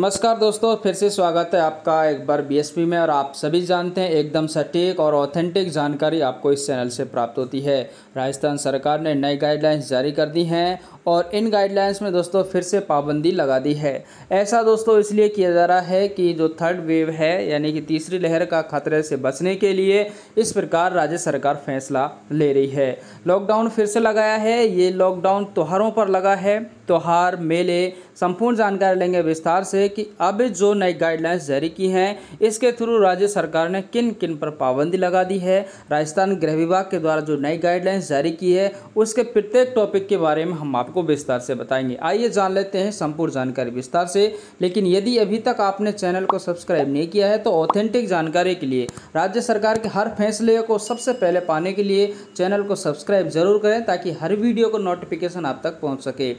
नमस्कार दोस्तों फिर से स्वागत है आपका एक बार बीएसपी में और आप सभी जानते हैं एकदम सटीक और ऑथेंटिक जानकारी आपको इस चैनल से प्राप्त होती है राजस्थान सरकार ने नई गाइडलाइंस जारी कर दी हैं और इन गाइडलाइंस में दोस्तों फिर से पाबंदी लगा दी है ऐसा दोस्तों इसलिए किया जा रहा है कि जो थर्ड वेव है यानी कि तीसरी लहर का खतरे से बचने के लिए इस प्रकार राज्य सरकार फैसला ले रही है लॉकडाउन फिर से लगाया है ये लॉकडाउन त्योहारों पर लगा है त्यौहार मेले संपूर्ण जानकारी लेंगे विस्तार से कि अब जो नई गाइडलाइंस जारी की हैं इसके थ्रू राज्य सरकार ने किन किन पर पाबंदी लगा दी है राजस्थान गृह विभाग के द्वारा जो नई गाइडलाइंस जारी की है उसके प्रत्येक टॉपिक के बारे में हम आपको विस्तार से बताएंगे आइए जान लेते हैं संपूर्ण जानकारी विस्तार से लेकिन यदि अभी तक आपने चैनल को सब्सक्राइब नहीं किया है तो ऑथेंटिक जानकारी के लिए राज्य सरकार के हर फैसले को सबसे पहले पाने के लिए चैनल को सब्सक्राइब जरूर करें ताकि हर वीडियो को नोटिफिकेशन आप तक पहुंच सके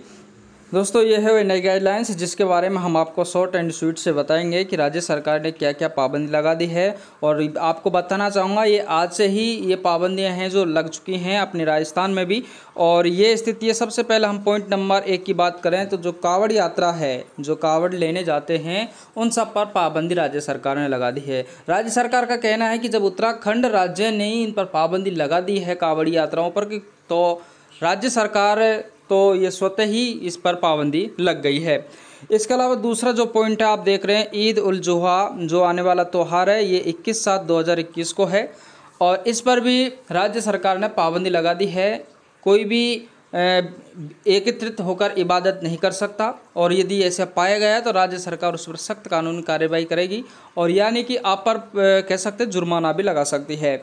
दोस्तों ये है वे नई गाइडलाइंस जिसके बारे में हम आपको शॉर्ट एंड स्वीट से बताएंगे कि राज्य सरकार ने क्या क्या पाबंदी लगा दी है और आपको बताना चाहूँगा ये आज से ही ये पाबंदियाँ हैं जो लग चुकी हैं अपने राजस्थान में भी और ये स्थिति है सबसे पहले हम पॉइंट नंबर एक की बात करें तो जो कावड़ यात्रा है जो कावड़ लेने जाते हैं उन सब पर पाबंदी राज्य सरकार ने लगा दी है राज्य सरकार का कहना है कि जब उत्तराखंड राज्य ने इन पर पाबंदी लगा दी है कावड़ यात्राओं पर तो राज्य सरकार तो ये स्वतः ही इस पर पाबंदी लग गई है इसके अलावा दूसरा जो पॉइंट है आप देख रहे हैं ईद उल जुहा जो आने वाला त्यौहार है ये 21 सात 2021 को है और इस पर भी राज्य सरकार ने पाबंदी लगा दी है कोई भी एकत्रित होकर इबादत नहीं कर सकता और यदि ऐसा पाया गया तो राज्य सरकार उस पर सख्त कानूनी कार्रवाई करेगी और यानी कि आप पर कह सकते जुर्माना भी लगा सकती है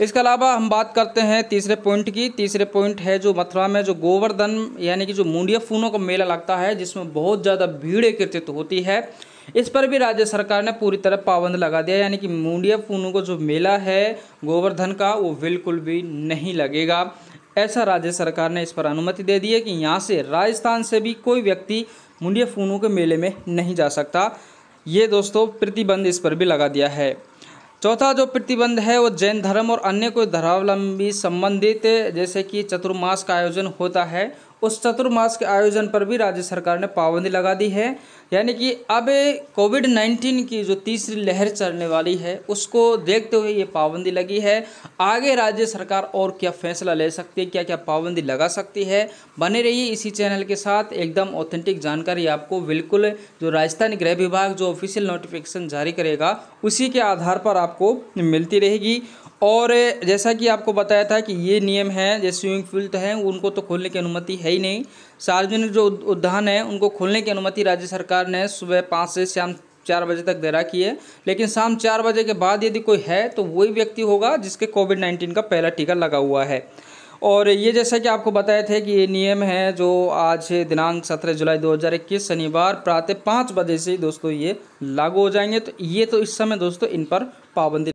इसके अलावा हम बात करते हैं तीसरे पॉइंट की तीसरे पॉइंट है जो मथुरा में जो गोवर्धन यानी कि जो मुंडिया फूनों का मेला लगता है जिसमें बहुत ज़्यादा भीड़ एकत्रित होती है इस पर भी राज्य सरकार ने पूरी तरह पाबंद लगा दिया यानी कि मुंडिया फूनों का जो मेला है गोवर्धन का वो बिल्कुल भी नहीं लगेगा ऐसा राज्य सरकार ने इस पर अनुमति दे दी है कि यहाँ से राजस्थान से भी कोई व्यक्ति मुंडिया फूनों के मेले में नहीं जा सकता ये दोस्तों प्रतिबंध इस पर भी लगा दिया है चौथा जो प्रतिबंध है वो जैन धर्म और अन्य कोई धर्मावलंबी संबंधित जैसे कि चतुर्मास का आयोजन होता है उस चतुर्मास के आयोजन पर भी राज्य सरकार ने पाबंदी लगा दी है यानी कि अब कोविड नाइन्टीन की जो तीसरी लहर चलने वाली है उसको देखते हुए ये पाबंदी लगी है आगे राज्य सरकार और क्या फैसला ले सकती है क्या क्या पाबंदी लगा सकती है बने रहिए इसी चैनल के साथ एकदम ऑथेंटिक जानकारी आपको बिल्कुल जो राजस्थान गृह विभाग जो ऑफिशियल नोटिफिकेशन जारी करेगा उसी के आधार पर आपको मिलती रहेगी और जैसा कि आपको बताया था कि ये नियम है जैसे स्विमिंग पूल तो हैं उनको तो खोलने की अनुमति है ही नहीं सार्वजनिक जो उद्यान है उनको खोलने की अनुमति राज्य सरकार ने सुबह पाँच से शाम चार बजे तक दे की है लेकिन शाम चार बजे के बाद यदि कोई है तो वही व्यक्ति होगा जिसके कोविड नाइन्टीन का पहला टीका लगा हुआ है और ये जैसा कि आपको बताए थे कि ये नियम है जो आज दिनांक सत्रह जुलाई 2021 शनिवार प्रातः पाँच बजे से दोस्तों ये लागू हो जाएंगे तो ये तो इस समय दोस्तों इन पर पाबंदी